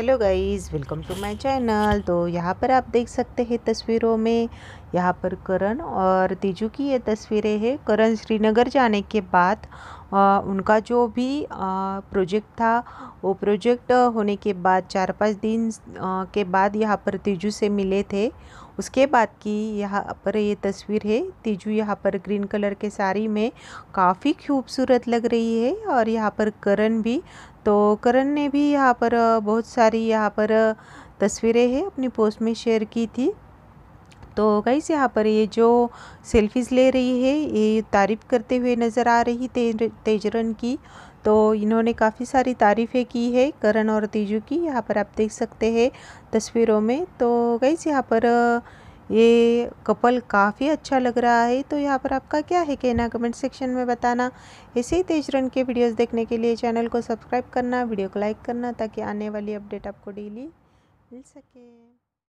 hello guys welcome to my channel तो यहाँ पर आप देख सकते हैं तस्वीरों में यहाँ पर करण और तीजू की ये तस्वीरें हैं करण श्रीनगर जाने के बाद आ, उनका जो भी आ, प्रोजेक्ट था वो प्रोजेक्ट होने के बाद चार पाँच दिन आ, के बाद यहाँ पर तीजू से मिले थे उसके बाद की यहाँ पर ये तस्वीर है तीजू यहाँ पर ग्रीन कलर के साड़ी में काफ़ी खूबसूरत लग रही है और यहाँ पर करण भी तो करण ने भी यहाँ पर बहुत सारी यहाँ पर तस्वीरें हैं अपनी पोस्ट में शेयर की थी तो कहीं से यहाँ पर ये जो सेल्फीज़ ले रही है ये तारीफ़ करते हुए नज़र आ रही थे तेजरन की तो इन्होंने काफ़ी सारी तारीफ़ें की है करण और तेजू की यहाँ पर आप देख सकते हैं तस्वीरों में तो गई यहाँ पर ये कपल काफ़ी अच्छा लग रहा है तो यहाँ पर आपका क्या है कहना कमेंट सेक्शन में बताना इसी तेज रन के वीडियोस देखने के लिए चैनल को सब्सक्राइब करना वीडियो को लाइक करना ताकि आने वाली अपडेट आपको डेली मिल सके